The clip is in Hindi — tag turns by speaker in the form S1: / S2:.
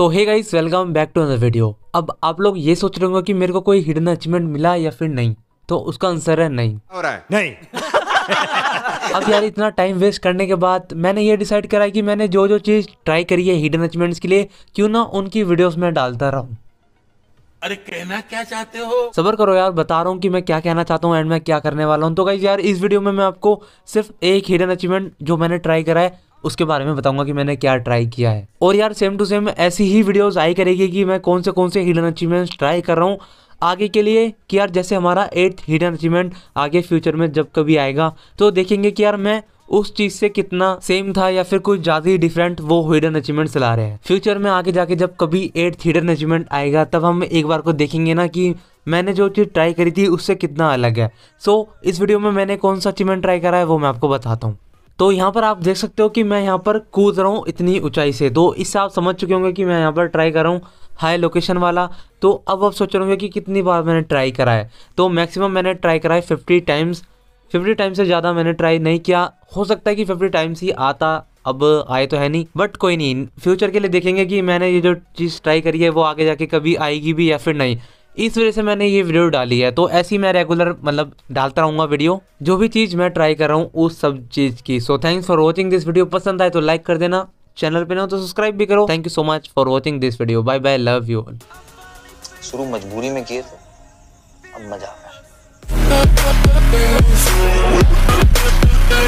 S1: so hey guys welcome back to another video अब आप लोग ये सोच रहे होंगे कि मेरे को कोई हिडन अचीवमेंट मिला या फिर नहीं तो उसका आंसर है नहीं हो रहा है नहीं अब यार इतना टाइम वेस्ट करने के बाद मैंने ये डिसाइड करा है कि मैंने जो जो चीज़ ट्राई करी है हिडन अचीवमेंट्स के लिए क्यों ना उनकी वीडियोस में डालता रहूं अरे कहना क्या चाहते हो सबर करो यार बता रहा हूँ कि मैं क्या कहना चाहता हूँ एंड मैं क्या करने वाला हूँ तो गाइज यार इस वीडियो में मैं आपको सिर्फ एक हिडन अचीवमेंट जो मैंने ट्राई करा है उसके बारे में बताऊंगा कि मैंने क्या ट्राई किया है और यार सेम टू सेम ऐसी ही वीडियोस आई करेगी कि मैं कौन से कौन से हिडन अचीवमेंट्स ट्राई कर रहा हूँ आगे के लिए कि यार जैसे हमारा एट्थ हिडन अचीवमेंट आगे फ्यूचर में जब कभी आएगा तो देखेंगे कि यार मैं उस चीज से कितना सेम था या फिर कुछ ज्यादा ही डिफरेंट वो हिडन अचीवमेंट चला रहे हैं फ्यूचर में आगे जाके जब कभी एट्थ हिडन अचीवमेंट आएगा तब हम एक बार को देखेंगे ना कि मैंने जो चीज़ ट्राई करी थी उससे कितना अलग है सो so, इस वीडियो में मैंने कौन सा अचीवमेंट ट्राई करा है वो मैं आपको बताता हूँ तो यहाँ पर आप देख सकते हो कि मैं यहाँ पर कूद रहा हूँ इतनी ऊंचाई से तो इससे आप समझ चुके होंगे कि मैं यहाँ पर ट्राई कर रहा हूँ हाई लोकेशन वाला तो अब आप सोच रहे होंगे कि कितनी बार मैंने ट्राई करा है तो मैक्सिमम मैंने ट्राई करा है फिफ्टी टाइम्स फिफ्टी टाइम्स से ज़्यादा मैंने ट्राई नहीं किया हो सकता है कि फिफ्टी टाइम्स ही आता अब आए तो है नहीं बट कोई नहीं फ्यूचर के लिए देखेंगे कि मैंने ये जो चीज़ ट्राई करी है वो आगे जाके कभी आएगी भी या फिर नहीं इस वजह से मैंने ये वीडियो डाली है तो ऐसी मैं रेगुलर मतलब डालता रहूँगा वीडियो जो भी चीज़ मैं ट्राई कर रहा हूँ उस सब चीज़ की so thanks for watching this video पसंद आए तो लाइक कर देना चैनल पे ना तो सब्सक्राइब भी करो thank you so much for watching this video bye bye love you all
S2: शुरू मजबूरी में किए थे अब मजा आ रहा है